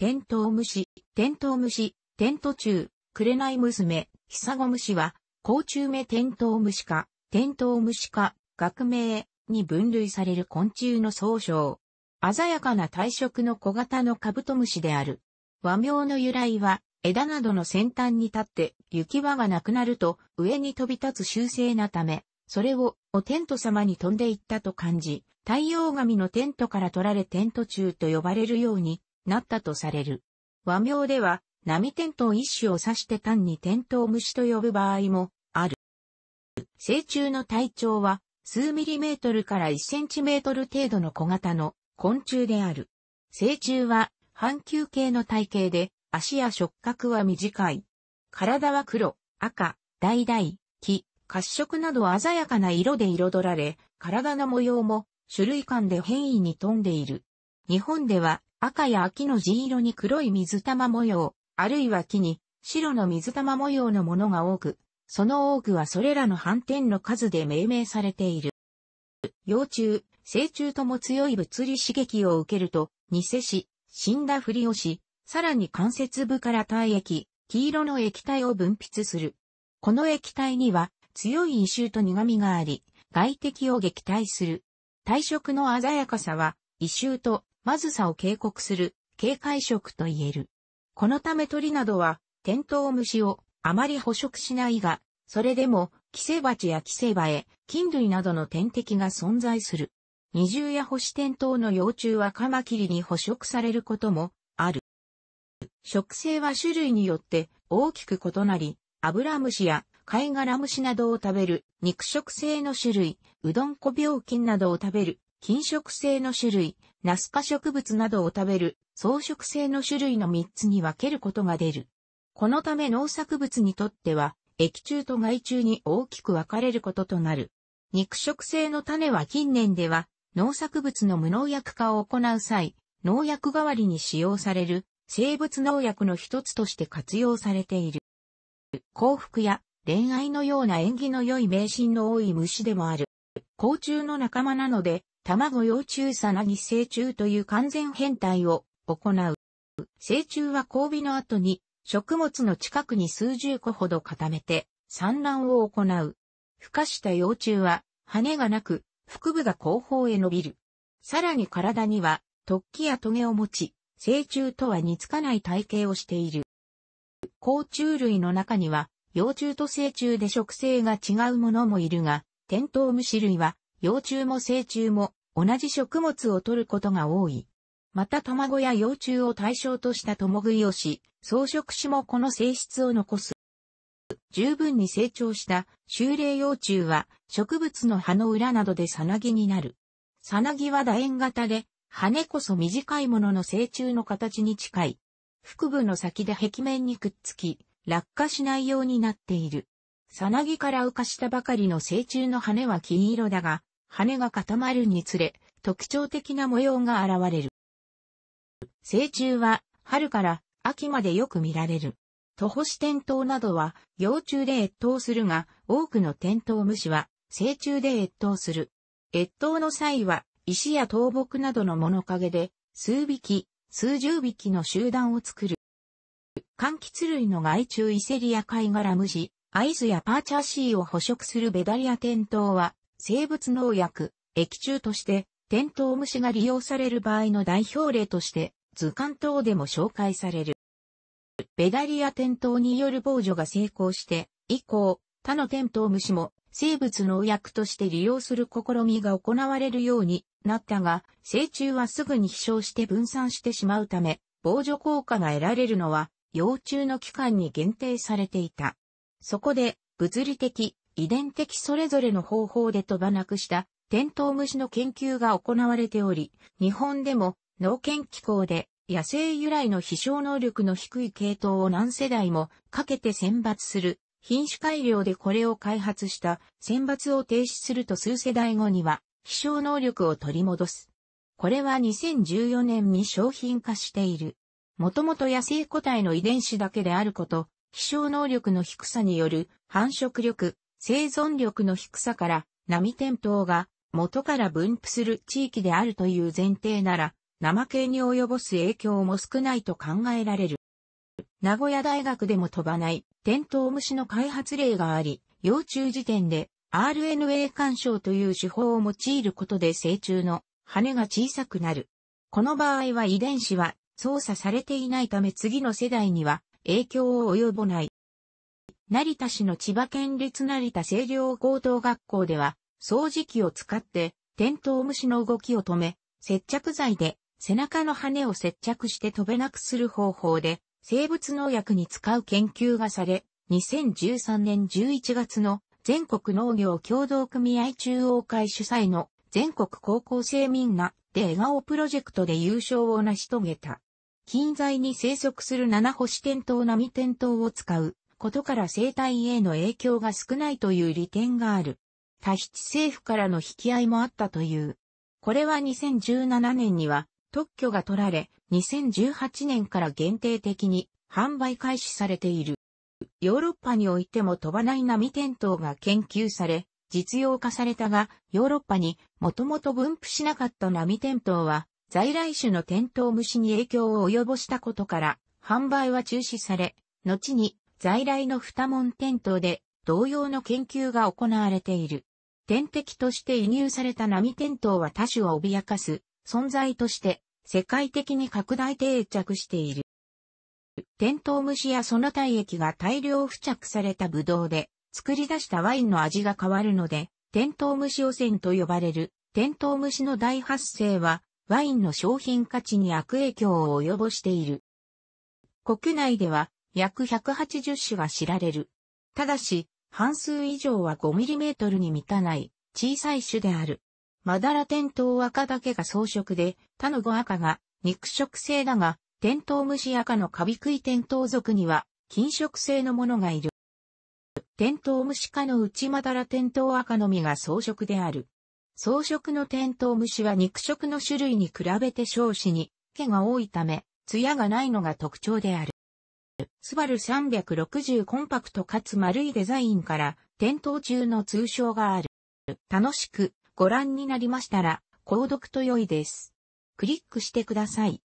テントウムシ、テントウムシ、テントチュウ、くれない娘、ヒサゴムシは、甲虫目テントウムシ科、テントウムシ科、学名に分類される昆虫の総称。鮮やかな体色の小型のカブトムシである。和名の由来は、枝などの先端に立って行きがなくなると上に飛び立つ習性なため、それをおテント様に飛んでいったと感じ、太陽神のテントから取られテント中と呼ばれるようになったとされる。和名では、波テントウ一種を指して単にテントウ虫と呼ぶ場合もある。成虫の体長は数ミリメートルから1センチメートル程度の小型の昆虫である。成虫は半球形の体型で足や触覚は短い。体は黒、赤、橙、黄、褐色など鮮やかな色で彩られ、体の模様も種類間で変異に富んでいる。日本では赤や秋の地色に黒い水玉模様、あるいは木に白の水玉模様のものが多く、その多くはそれらの斑点の数で命名されている。幼虫、成虫とも強い物理刺激を受けると、偽し、死んだふりをし、さらに関節部から体液、黄色の液体を分泌する。この液体には強い異臭と苦味があり、外敵を撃退する。体色の鮮やかさは異臭とまずさを警告する、警戒色と言える。このため鳥などは、テントウムシをあまり捕食しないが、それでも、寄生鉢や寄生バエ、菌類などの天敵が存在する。二重や星天等の幼虫はカマキリに捕食されることもある。食性は種類によって大きく異なり、アブラムシや貝殻虫などを食べる肉食性の種類、うどんこ病菌などを食べる菌食性の種類、ナス科植物などを食べる草食性の種類の3つに分けることが出る。このため農作物にとっては、液中と害虫に大きく分かれることとなる。肉食性の種は近年では、農作物の無農薬化を行う際、農薬代わりに使用される生物農薬の一つとして活用されている。幸福や恋愛のような縁起の良い迷信の多い虫でもある。甲虫の仲間なので、卵幼虫さなぎ成虫という完全変態を行う。成虫は交尾の後に食物の近くに数十個ほど固めて産卵を行う。孵化した幼虫は羽がなく腹部が後方へ伸びる。さらに体には突起や棘を持ち、成虫とは似つかない体型をしている。甲虫類の中には幼虫と成虫で植生が違うものもいるが、テントウムシ類は幼虫も成虫も同じ食物を取ることが多い。また卵や幼虫を対象とした共食いをし、草食種もこの性質を残す。十分に成長した修霊幼虫は植物の葉の裏などでさなぎになる。さなぎは楕円型で、羽こそ短いものの成虫の形に近い。腹部の先で壁面にくっつき、落下しないようになっている。さなぎから浮かしたばかりの成虫の羽は金色だが、羽が固まるにつれ、特徴的な模様が現れる。成虫は春から秋までよく見られる。徒歩視点灯などは幼虫で越冬するが、多くの点灯虫は成虫で越冬する。越冬の際は石や倒木などの物陰で数匹、数十匹の集団を作る。柑橘類の害虫イセリアカイガラアイズやパーチャーシーを捕食するベダリア点灯は生物農薬、液中として、テントウムシが利用される場合の代表例として、図鑑等でも紹介される。ベダリア転倒による防除が成功して、以降、他の転倒虫も生物農薬として利用する試みが行われるようになったが、成虫はすぐに飛翔して分散してしまうため、防除効果が得られるのは、幼虫の期間に限定されていた。そこで、物理的、遺伝的それぞれの方法で飛ばなくしたテントウムシの研究が行われており、日本でも農研機構で野生由来の飛翔能力の低い系統を何世代もかけて選抜する品種改良でこれを開発した選抜を停止すると数世代後には飛翔能力を取り戻す。これは2014年に商品化している。もともと野生個体の遺伝子だけであること、飛翔能力の低さによる繁殖力、生存力の低さから波転倒が元から分布する地域であるという前提なら、生系に及ぼす影響も少ないと考えられる。名古屋大学でも飛ばないテントウムシの開発例があり、幼虫時点で RNA 干渉という手法を用いることで成虫の羽が小さくなる。この場合は遺伝子は操作されていないため次の世代には影響を及ぼない。成田市の千葉県立成田清涼高等学校では、掃除機を使って、テントウムシの動きを止め、接着剤で背中の羽を接着して飛べなくする方法で、生物農薬に使う研究がされ、2013年11月の全国農業協同組合中央会主催の全国高校生みんなで笑顔プロジェクトで優勝を成し遂げた。近在に生息する七星テントウ並テントウを使うことから生態への影響が少ないという利点がある。多ヒ政府からの引き合いもあったという。これは2017年には特許が取られ、2018年から限定的に販売開始されている。ヨーロッパにおいても飛ばない波点灯が研究され、実用化されたが、ヨーロッパにもともと分布しなかった波点灯は、在来種の点灯虫に影響を及ぼしたことから、販売は中止され、後に在来の二門店頭で同様の研究が行われている。天敵として移入された波店頭は多種を脅かす存在として世界的に拡大定着している。店頭虫やその体液が大量付着されたブドウで作り出したワインの味が変わるので、店頭虫汚染と呼ばれる店頭虫の大発生はワインの商品価値に悪影響を及ぼしている。国内では約180種は知られる。ただし、半数以上は5トルに満たない小さい種である。マダラテントウアカだけが草食で、他の5カが肉食性だが、テントウムシアカのカビ食いテントウ属には、菌食性のものがいる。テントウムシ科の内マダラテントウアカのみが草食である。草食のテントウムシは肉食の種類に比べて少子に毛が多いため、艶がないのが特徴である。スバル360コンパクトかつ丸いデザインから、店頭中の通称がある。楽しくご覧になりましたら、購読と良いです。クリックしてください。